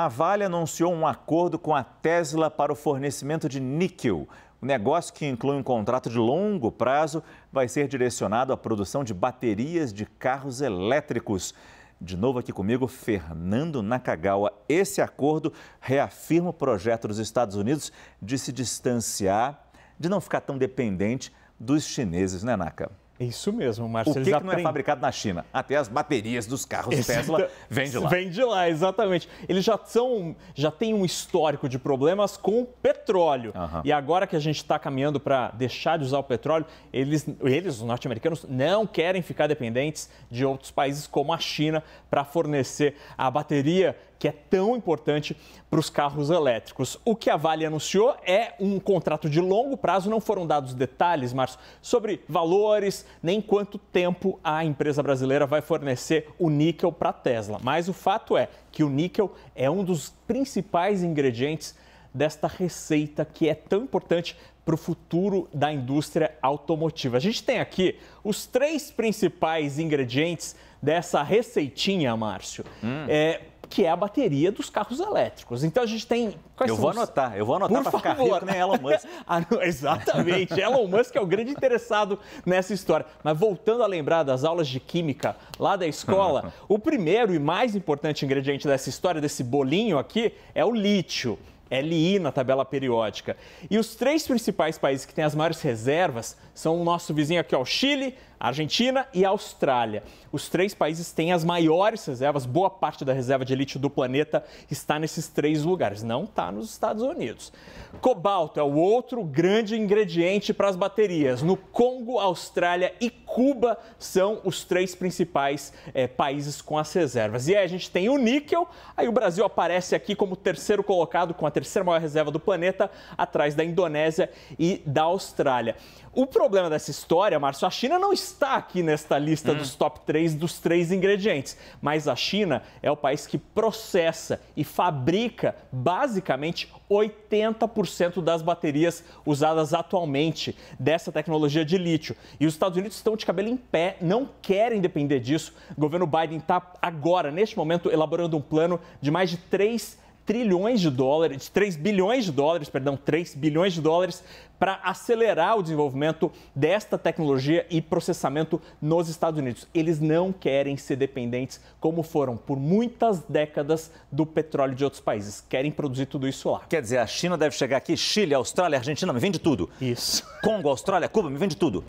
a Vale anunciou um acordo com a Tesla para o fornecimento de níquel. O negócio, que inclui um contrato de longo prazo, vai ser direcionado à produção de baterias de carros elétricos. De novo aqui comigo, Fernando Nakagawa. Esse acordo reafirma o projeto dos Estados Unidos de se distanciar, de não ficar tão dependente dos chineses, né, Naka? Isso mesmo, Márcio. O que, que aprend... não é fabricado na China? Até as baterias dos carros Tesla então vêm de lá. Vêm de lá, exatamente. Eles já são, já têm um histórico de problemas com o petróleo. Uhum. E agora que a gente está caminhando para deixar de usar o petróleo, eles, eles os norte-americanos, não querem ficar dependentes de outros países como a China para fornecer a bateria que é tão importante para os carros elétricos. O que a Vale anunciou é um contrato de longo prazo, não foram dados detalhes, Márcio, sobre valores, nem quanto tempo a empresa brasileira vai fornecer o níquel para a Tesla. Mas o fato é que o níquel é um dos principais ingredientes desta receita que é tão importante para o futuro da indústria automotiva. A gente tem aqui os três principais ingredientes dessa receitinha, Márcio. Hum. É, que é a bateria dos carros elétricos. Então a gente tem. eu vou os... anotar, eu vou anotar para ficar rico, Elon Musk. ah, não, exatamente, Elon Musk é o grande interessado nessa história. Mas voltando a lembrar das aulas de química lá da escola, o primeiro e mais importante ingrediente dessa história, desse bolinho aqui, é o lítio. LI na tabela periódica. E os três principais países que têm as maiores reservas são o nosso vizinho aqui, ó, o Chile, Argentina e Austrália. Os três países têm as maiores reservas, boa parte da reserva de lítio do planeta está nesses três lugares, não está nos Estados Unidos. Cobalto é o outro grande ingrediente para as baterias. No Congo, Austrália e Cuba são os três principais é, países com as reservas. E aí a gente tem o níquel, aí o Brasil aparece aqui como terceiro colocado, com a terceira maior reserva do planeta, atrás da Indonésia e da Austrália. O problema dessa história, Márcio, a China não está está aqui nesta lista hum. dos top 3 dos três ingredientes. Mas a China é o país que processa e fabrica basicamente 80% das baterias usadas atualmente dessa tecnologia de lítio. E os Estados Unidos estão de cabelo em pé, não querem depender disso. O governo Biden está agora, neste momento, elaborando um plano de mais de 3 trilhões de dólares, de 3 bilhões de dólares, perdão, 3 bilhões de dólares para acelerar o desenvolvimento desta tecnologia e processamento nos Estados Unidos. Eles não querem ser dependentes como foram por muitas décadas do petróleo de outros países. Querem produzir tudo isso lá. Quer dizer, a China deve chegar aqui, Chile, Austrália, Argentina, me vende tudo. Isso. Congo, Austrália, Cuba, me vende tudo.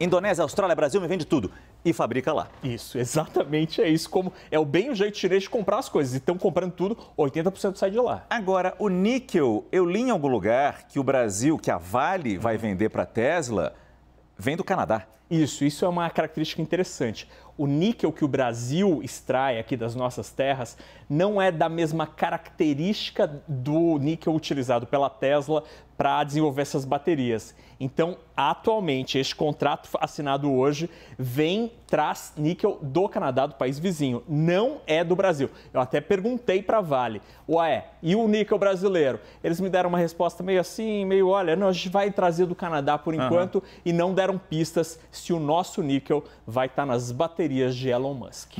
Indonésia, Austrália, Brasil, me vende tudo. E fabrica lá. Isso, exatamente é isso. Como é o bem o jeito chinês de comprar as coisas. E estão comprando tudo, 80% sai de lá. Agora, o níquel, eu li em algum lugar que o Brasil, que a Vale vai vender para a Tesla, vem do Canadá. Isso, isso é uma característica interessante o níquel que o Brasil extrai aqui das nossas terras não é da mesma característica do níquel utilizado pela Tesla para desenvolver essas baterias. Então, atualmente, este contrato assinado hoje vem, traz níquel do Canadá, do país vizinho, não é do Brasil. Eu até perguntei para a Vale, ué, e o níquel brasileiro? Eles me deram uma resposta meio assim, meio, olha, não, a gente vai trazer do Canadá por enquanto, uhum. e não deram pistas se o nosso níquel vai estar tá nas baterias parcerias de Elon Musk.